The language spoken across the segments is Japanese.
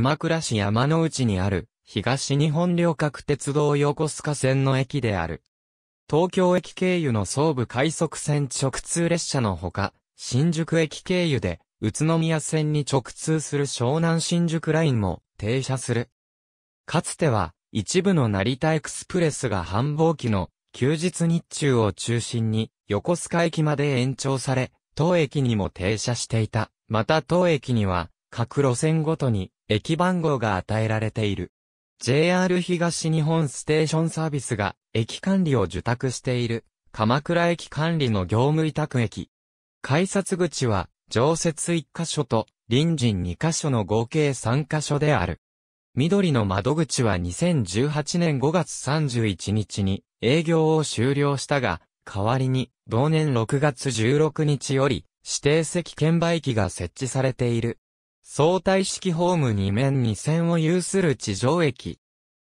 鎌倉市山の内にある、東日本旅客鉄道横須賀線の駅である。東京駅経由の総武快速線直通列車のほか、新宿駅経由で、宇都宮線に直通する湘南新宿ラインも停車する。かつては、一部の成田エクスプレスが繁忙期の休日日中を中心に横須賀駅まで延長され、当駅にも停車していた。また当駅には、各路線ごとに駅番号が与えられている。JR 東日本ステーションサービスが駅管理を受託している鎌倉駅管理の業務委託駅。改札口は常設1箇所と隣人2箇所の合計3箇所である。緑の窓口は2018年5月31日に営業を終了したが、代わりに同年6月16日より指定席券売機が設置されている。相対式ホーム2面2線を有する地上駅。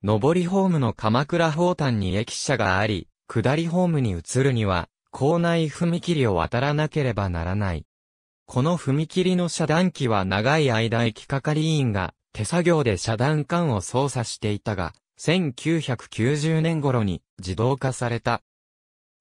上りホームの鎌倉方端に駅舎があり、下りホームに移るには、校内踏切を渡らなければならない。この踏切の遮断機は長い間駅係員が手作業で遮断管を操作していたが、1990年頃に自動化された。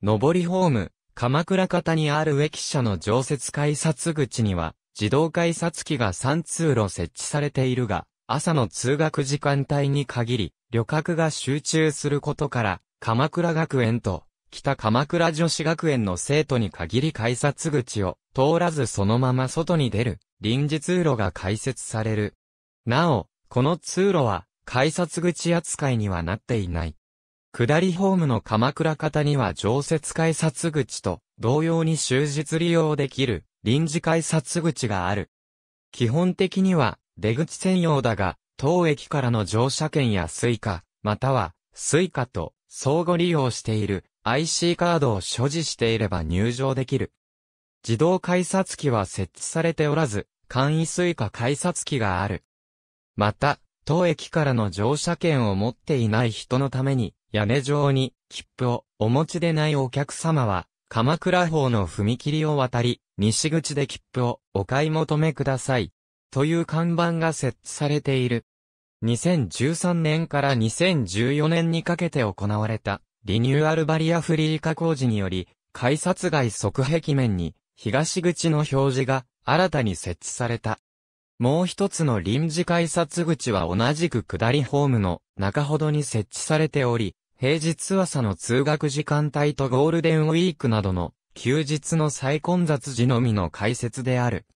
上りホーム、鎌倉方にある駅舎の常設改札口には、自動改札機が3通路設置されているが、朝の通学時間帯に限り、旅客が集中することから、鎌倉学園と、北鎌倉女子学園の生徒に限り改札口を通らずそのまま外に出る臨時通路が開設される。なお、この通路は改札口扱いにはなっていない。下りホームの鎌倉方には常設改札口と同様に終日利用できる臨時改札口がある。基本的には出口専用だが、当駅からの乗車券や Suica、または Suica と相互利用している IC カードを所持していれば入場できる。自動改札機は設置されておらず、簡易 Suica 改札機がある。また、当駅からの乗車券を持っていない人のために、屋根上に切符をお持ちでないお客様は、鎌倉方の踏切を渡り、西口で切符をお買い求めください。という看板が設置されている。2013年から2014年にかけて行われたリニューアルバリアフリー化工事により、改札外側壁面に東口の表示が新たに設置された。もう一つの臨時改札口は同じく下りホームの中ほどに設置されており、平日朝の通学時間帯とゴールデンウィークなどの休日の再混雑時のみの開設である。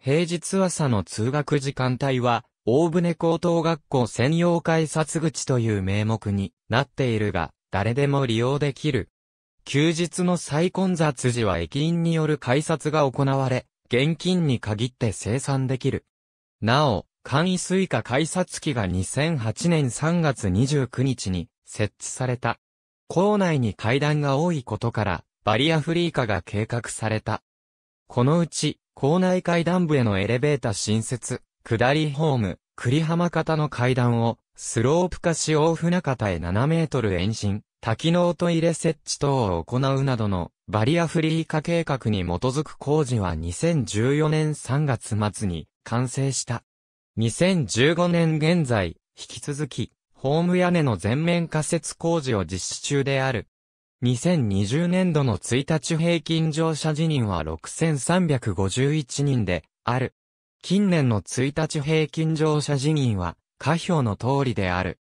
平日朝の通学時間帯は、大船高等学校専用改札口という名目になっているが、誰でも利用できる。休日の再混雑時は駅員による改札が行われ、現金に限って生産できる。なお、簡易スイカ改札機が2008年3月29日に設置された。校内に階段が多いことから、バリアフリー化が計画された。このうち、校内階段部へのエレベータ新設、下りホーム、栗浜方の階段を、スロープ化し大船方へ7メートル延伸、多機能トイレ設置等を行うなどのバリアフリー化計画に基づく工事は2014年3月末に完成した。2015年現在、引き続き、ホーム屋根の全面仮設工事を実施中である。2020年度の1日平均乗車辞任は6351人である。近年の1日平均乗車辞任は、下表の通りである。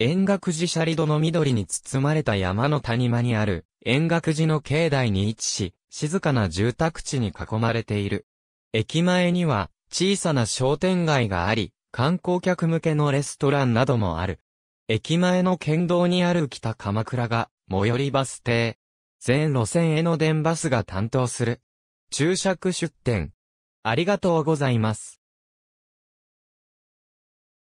円楽寺シャリドの緑に包まれた山の谷間にある、円楽寺の境内に位置し、静かな住宅地に囲まれている。駅前には、小さな商店街があり、観光客向けのレストランなどもある。駅前の県道にある北鎌倉が、最寄りバス停、全路線への電バスが担当する。注釈出店。ありがとうございます。